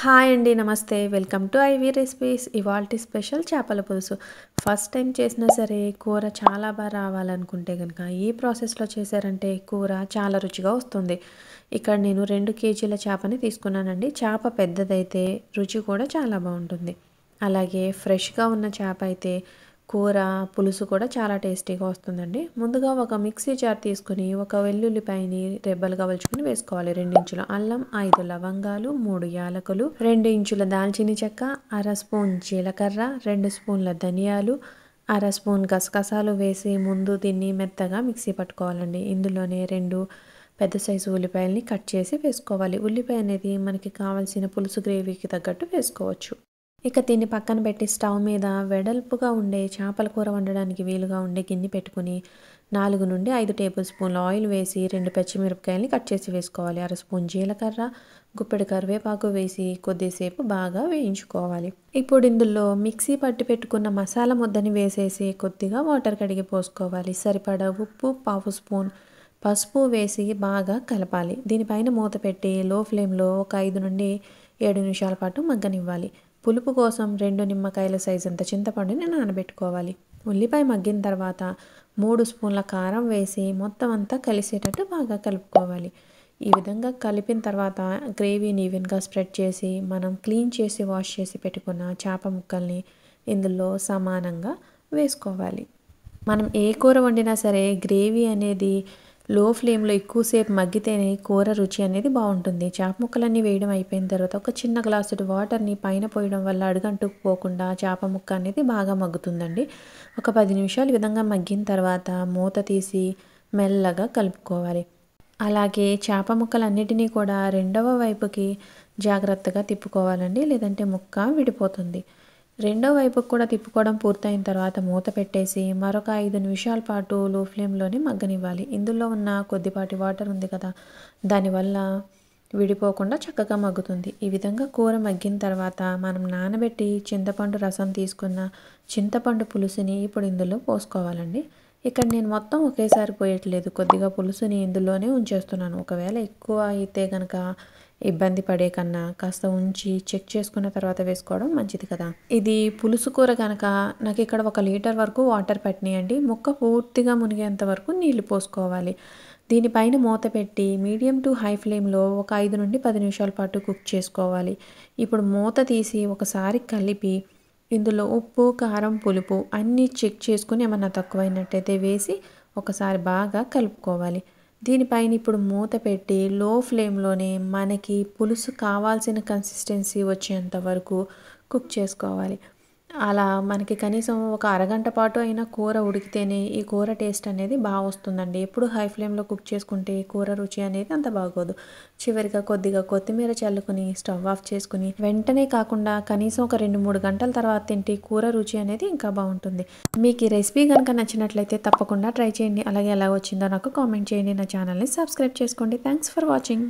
hi అండి నమస్తే welcome to IV recipes ఇవాల్టి స్పెషల్ చేపల పులుసు ఫస్ట్ టైం చేసినా సరే కూర చాలా బాగా రావాలనుకుంటే కనుక ఈ ప్రాసెస్లో చేశారంటే కూర చాలా రుచిగా వస్తుంది ఇక్కడ నేను రెండు కేజీల చేపని తీసుకున్నానండి చేప పెద్దదైతే రుచి కూడా చాలా బాగుంటుంది అలాగే ఫ్రెష్గా ఉన్న చేప అయితే కూర పులుసు కూడా చాలా టేస్టీగా వస్తుందండి ముందుగా ఒక మిక్సీ జార్ తీసుకుని ఒక వెల్లుల్లిపాయని రెబ్బలుగా వలుచుకుని వేసుకోవాలి రెండించుల అల్లం ఐదు లవంగాలు మూడు యాలకులు రెండు ఇంచుల దాల్చిన చెక్క అర స్పూన్ జీలకర్ర రెండు స్పూన్ల ధనియాలు అర స్పూన్ గసగసాలు వేసి ముందు దీన్ని మెత్తగా మిక్సీ పట్టుకోవాలండి ఇందులోనే రెండు పెద్ద సైజు ఉల్లిపాయల్ని కట్ చేసి వేసుకోవాలి ఉల్లిపాయ అనేది మనకి కావాల్సిన పులుసు గ్రేవీకి తగ్గట్టు వేసుకోవచ్చు ఇక దీన్ని పక్కన పెట్టి స్టవ్ మీద వెడల్పుగా ఉండే చేపల కూర వండడానికి వీలుగా ఉండే గిన్నె పెట్టుకుని నాలుగు నుండి ఐదు టేబుల్ స్పూన్ల ఆయిల్ వేసి రెండు పచ్చిమిరపకాయలని కట్ చేసి వేసుకోవాలి అర స్పూన్ జీలకర్ర గుప్పెడు కరివేపాకు వేసి కొద్దిసేపు బాగా వేయించుకోవాలి ఇప్పుడు ఇందులో మిక్సీ పట్టి పెట్టుకున్న మసాలా ముద్దని వేసేసి కొద్దిగా వాటర్ కడిగి పోసుకోవాలి సరిపడా ఉప్పు పావు స్పూన్ పసుపు వేసి బాగా కలపాలి దీనిపైన మూత పెట్టి లో ఫ్లేమ్లో ఒక ఐదు నుండి ఏడు నిమిషాల పాటు మగ్గనివ్వాలి పులుపు కోసం రెండు నిమ్మకాయల సైజు అంత చింతపండుని నానబెట్టుకోవాలి ఉల్లిపాయ మగ్గిన తర్వాత మూడు స్పూన్ల కారం వేసి మొత్తం అంతా కలిసేటట్టు బాగా కలుపుకోవాలి ఈ విధంగా కలిపిన తర్వాత గ్రేవీని ఈవెన్గా స్ప్రెడ్ చేసి మనం క్లీన్ చేసి వాష్ చేసి పెట్టుకున్న చేప ముక్కల్ని ఇందులో సమానంగా వేసుకోవాలి మనం ఏ కూర వండినా సరే గ్రేవీ అనేది లో ఫ్లేమ్లో ఎక్కువసేపు మగ్గితేనే కూర రుచి అనేది బాగుంటుంది చేప ముక్కలన్నీ వేయడం అయిపోయిన తర్వాత ఒక చిన్న గ్లాసుడు వాటర్ని పైన పోయడం వల్ల అడుగంటుకు పోకుండా చేప ముక్క అనేది బాగా మగ్గుతుందండి ఒక పది నిమిషాలు విధంగా మగ్గిన తర్వాత మూత తీసి మెల్లగా కలుపుకోవాలి అలాగే చేప ముక్కలన్నిటినీ కూడా రెండవ వైపుకి జాగ్రత్తగా తిప్పుకోవాలండి లేదంటే ముక్క విడిపోతుంది రెండో వైపుకు కూడా తిప్పుకోవడం పూర్తయిన తర్వాత మూత పెట్టేసి మరొక ఐదు నిమిషాల పాటు లో ఫ్లేమ్లోనే మగ్గనివ్వాలి ఇందులో ఉన్న కొద్దిపాటి వాటర్ ఉంది కదా దానివల్ల విడిపోకుండా చక్కగా మగ్గుతుంది ఈ విధంగా కూర మగ్గిన తర్వాత మనం నానబెట్టి చింతపండు రసం తీసుకున్న చింతపండు పులుసుని ఇప్పుడు ఇందులో పోసుకోవాలండి ఇక్కడ నేను మొత్తం ఒకేసారి పోయట్లేదు కొద్దిగా పులుసుని ఇందులోనే ఉంచేస్తున్నాను ఒకవేళ ఎక్కువ అయితే కనుక ఇబ్బంది పడే కన్నా కాస్త ఉంచి చెక్ చేసుకున్న తర్వాత వేసుకోవడం మంచిది కదా ఇది పులుసు కూర కనుక నాకు ఇక్కడ ఒక లీటర్ వరకు వాటర్ పెట్టినాయండి ముక్క పూర్తిగా మునిగేంత వరకు నీళ్లు పోసుకోవాలి దీనిపైన మూత పెట్టి మీడియం టు హై ఫ్లేమ్లో ఒక ఐదు నుండి పది నిమిషాల పాటు కుక్ చేసుకోవాలి ఇప్పుడు మూత తీసి ఒకసారి కలిపి ఇందులో ఉప్పు కారం పులుపు అన్నీ చెక్ చేసుకుని ఏమన్నా తక్కువైనట్టయితే వేసి ఒకసారి బాగా కలుపుకోవాలి దీనిపైన ఇప్పుడు మూత పెట్టి లో ఫ్లేమ్లోనే మనకి పులుసు కావాల్సిన కన్సిస్టెన్సీ వచ్చేంత వరకు కుక్ చేసుకోవాలి అలా మనకి కనీసం ఒక అరగంట పాటు అయినా కూర ఉడికితేనే ఈ కూర టేస్ట్ అనేది బాగా వస్తుందండి ఎప్పుడు హై ఫ్లేమ్లో కుక్ చేసుకుంటే కూర రుచి అనేది అంత బాగోదు చివరిగా కొద్దిగా కొత్తిమీర చల్లుకుని స్టవ్ ఆఫ్ చేసుకుని వెంటనే కాకుండా కనీసం ఒక రెండు మూడు గంటల తర్వాత తింటే కూర రుచి అనేది ఇంకా బాగుంటుంది మీకు ఈ రెసిపీ కనుక నచ్చినట్లయితే తప్పకుండా ట్రై చేయండి అలాగే ఎలా వచ్చిందో నాకు కామెంట్ చేయండి నా ఛానల్ని సబ్స్క్రైబ్ చేసుకోండి థ్యాంక్స్ ఫర్ వాచింగ్